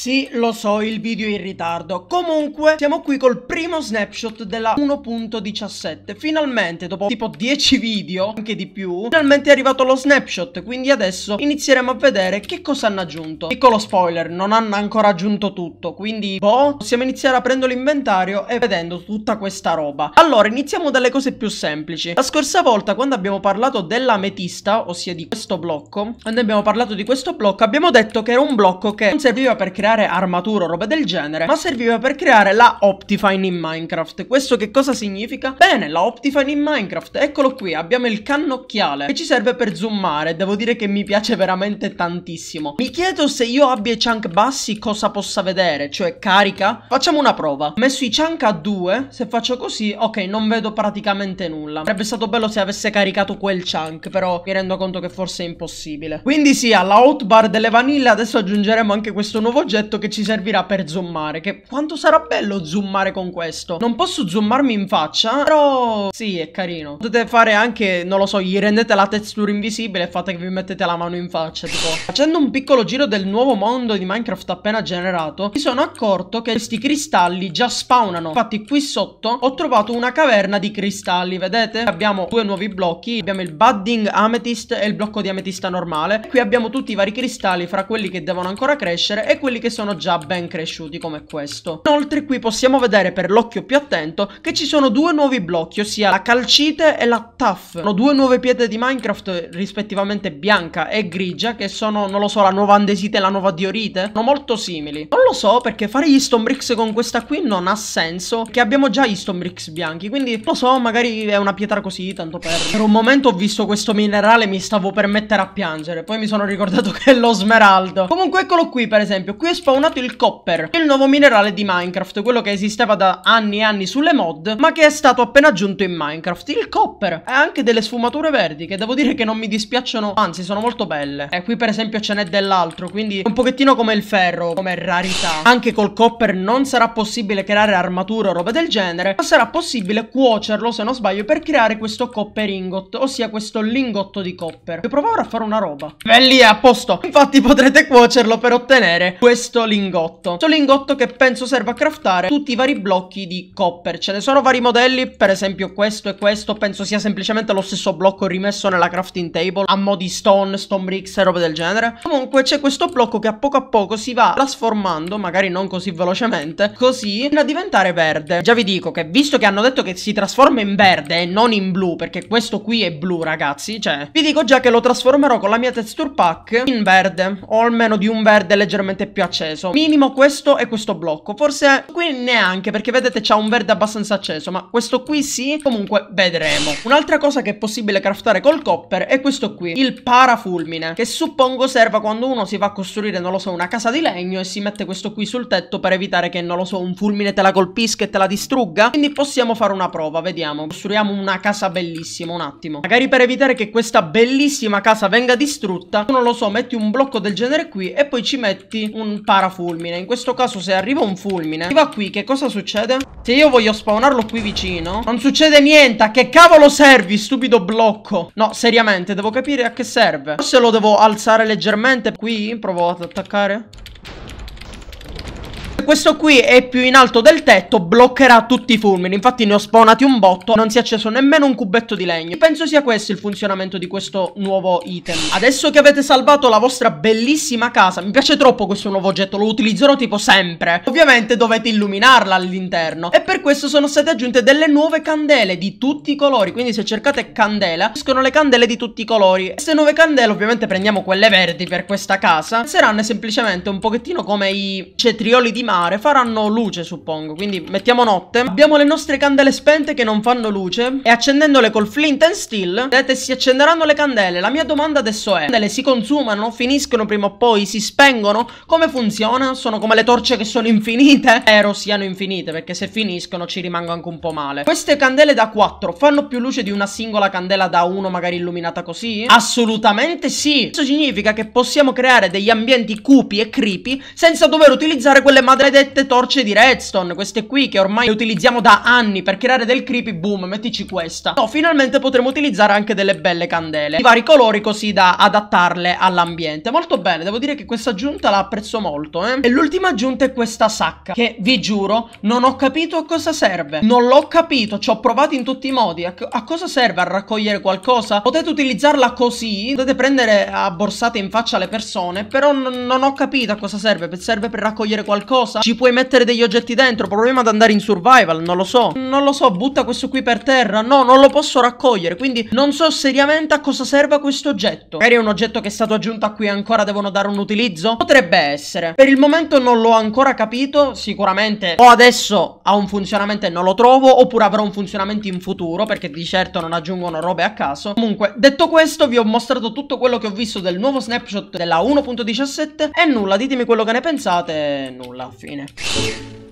Sì, lo so, il video è in ritardo. Comunque, siamo qui col primo snapshot della 1.17. Finalmente, dopo tipo 10 video, anche di più, finalmente è arrivato lo snapshot. Quindi adesso inizieremo a vedere che cosa hanno aggiunto. Piccolo spoiler, non hanno ancora aggiunto tutto. Quindi, boh, possiamo iniziare aprendo l'inventario e vedendo tutta questa roba. Allora, iniziamo dalle cose più semplici. La scorsa volta, quando abbiamo parlato dell'ametista, ossia di questo blocco, quando abbiamo parlato di questo blocco, abbiamo detto che era un blocco che non serviva per creare creare armature o roba del genere, ma serviva per creare la Optifine in Minecraft. Questo che cosa significa? Bene, la Optifine in Minecraft, eccolo qui, abbiamo il cannocchiale che ci serve per zoomare, devo dire che mi piace veramente tantissimo. Mi chiedo se io abbia i chunk bassi cosa possa vedere, cioè carica? Facciamo una prova. Ho messo i chunk a 2, se faccio così, ok, non vedo praticamente nulla. Sarebbe stato bello se avesse caricato quel chunk, però mi rendo conto che forse è impossibile. Quindi sì, alla hotbar delle vanille adesso aggiungeremo anche questo nuovo genere oggetto che ci servirà per zoomare, che quanto sarà bello zoomare con questo. Non posso zoomarmi in faccia, però sì, è carino. Potete fare anche, non lo so, gli rendete la texture invisibile e fate che vi mettete la mano in faccia, tipo. Facendo un piccolo giro del nuovo mondo di Minecraft appena generato, mi sono accorto che questi cristalli già spawnano. Infatti qui sotto ho trovato una caverna di cristalli, vedete? Abbiamo due nuovi blocchi, abbiamo il budding amethyst e il blocco di ametista normale. E qui abbiamo tutti i vari cristalli fra quelli che devono ancora crescere e quelli che che sono già ben cresciuti come questo. Inoltre qui possiamo vedere per l'occhio più attento che ci sono due nuovi blocchi, ossia la calcite e la tuff. Sono due nuove pietre di Minecraft rispettivamente bianca e grigia che sono, non lo so, la nuova andesite e la nuova diorite. Sono molto simili. Non lo so perché fare gli stone bricks con questa qui non ha senso che abbiamo già gli stone bricks bianchi, quindi lo so, magari è una pietra così, tanto per... Per un momento ho visto questo minerale e mi stavo per mettere a piangere, poi mi sono ricordato che è lo smeraldo. Comunque eccolo qui per esempio, qui è spawnato il copper, il nuovo minerale di Minecraft, quello che esisteva da anni e anni sulle mod, ma che è stato appena aggiunto in Minecraft. Il copper ha anche delle sfumature verdi che devo dire che non mi dispiacciono, anzi sono molto belle. E qui per esempio ce n'è dell'altro, quindi un pochettino come il ferro, come rarità. Anche col copper non sarà possibile creare armature o roba del genere, ma sarà possibile cuocerlo se non sbaglio per creare questo copper ingot, ossia questo lingotto di copper. Provo ora a fare una roba. Beh lì è a posto. Infatti potrete cuocerlo per ottenere questo questo lingotto. Questo lingotto che penso serva a craftare tutti i vari blocchi di copper. Ce ne sono vari modelli, per esempio questo e questo. Penso sia semplicemente lo stesso blocco rimesso nella crafting table a mo' di stone, stone bricks e roba del genere. Comunque c'è questo blocco che a poco a poco si va trasformando, magari non così velocemente, così fino a diventare verde. Già vi dico che visto che hanno detto che si trasforma in verde e non in blu, perché questo qui è blu ragazzi, cioè vi dico già che lo trasformerò con la mia texture pack in verde, o almeno di un verde leggermente più acceso acceso. Minimo questo e questo blocco. Forse qui neanche perché vedete c'è un verde abbastanza acceso, ma questo qui sì. Comunque vedremo. Un'altra cosa che è possibile craftare col copper è questo qui, il parafulmine, che suppongo serva quando uno si va a costruire, non lo so, una casa di legno e si mette questo qui sul tetto per evitare che, non lo so, un fulmine te la colpisca e te la distrugga. Quindi possiamo fare una prova, vediamo. Costruiamo una casa bellissima, un attimo. Magari per evitare che questa bellissima casa venga distrutta, non lo so, metti un blocco del genere qui e poi ci metti un parafulmine In questo caso se arriva un fulmine Arriva qui, che cosa succede? Se io voglio spawnarlo qui vicino Non succede niente, a che cavolo servi, stupido blocco? No, seriamente, devo capire a che serve Forse lo devo alzare leggermente qui Provo ad attaccare questo qui è più in alto del tetto, bloccherà tutti i fulmini. Infatti ne ho spawnati un botto, non si è acceso nemmeno un cubetto di legno. Penso sia questo il funzionamento di questo nuovo item. Adesso che avete salvato la vostra bellissima casa, mi piace troppo questo nuovo oggetto, lo utilizzerò tipo sempre. Ovviamente dovete illuminarla all'interno. E per questo sono state aggiunte delle nuove candele di tutti i colori. Quindi se cercate candela, escono le candele di tutti i colori. Queste nuove candele ovviamente prendiamo quelle verdi per questa casa. Saranno semplicemente un pochettino come i cetrioli di mare faranno luce, suppongo. Quindi mettiamo notte. Abbiamo le nostre candele spente che non fanno luce. E accendendole col flint and steel, vedete, si accenderanno le candele. La mia domanda adesso è, le candele si consumano, finiscono prima o poi, si spengono? Come funziona? Sono come le torce che sono infinite? Spero siano infinite, perché se finiscono ci rimango anche un po' male. Queste candele da 4 fanno più luce di una singola candela da 1 magari illuminata così? Assolutamente sì! Questo significa che possiamo creare degli ambienti cupi e creepy senza dover utilizzare quelle madre maledette torce di redstone, queste qui che ormai le utilizziamo da anni per creare del creepy, boom, mettici questa. No, finalmente potremo utilizzare anche delle belle candele, di vari colori così da adattarle all'ambiente. Molto bene, devo dire che questa aggiunta la apprezzo molto, eh. E l'ultima aggiunta è questa sacca, che vi giuro, non ho capito a cosa serve. Non l'ho capito, ci ho provato in tutti i modi. A, a cosa serve? A raccogliere qualcosa? Potete utilizzarla così, potete prendere a borsate in faccia le persone, però non ho capito a cosa serve, serve per raccogliere qualcosa qualcosa? Ci puoi mettere degli oggetti dentro? Problema ad andare in survival, non lo so. Non lo so, butta questo qui per terra. No, non lo posso raccogliere, quindi non so seriamente a cosa serva questo oggetto. Magari è un oggetto che è stato aggiunto a cui ancora devono dare un utilizzo? Potrebbe essere. Per il momento non l'ho ancora capito, sicuramente o adesso ha un funzionamento e non lo trovo, oppure avrò un funzionamento in futuro, perché di certo non aggiungono robe a caso. Comunque, detto questo, vi ho mostrato tutto quello che ho visto del nuovo snapshot della 1.17 e nulla, ditemi quello che ne pensate, nulla. you know.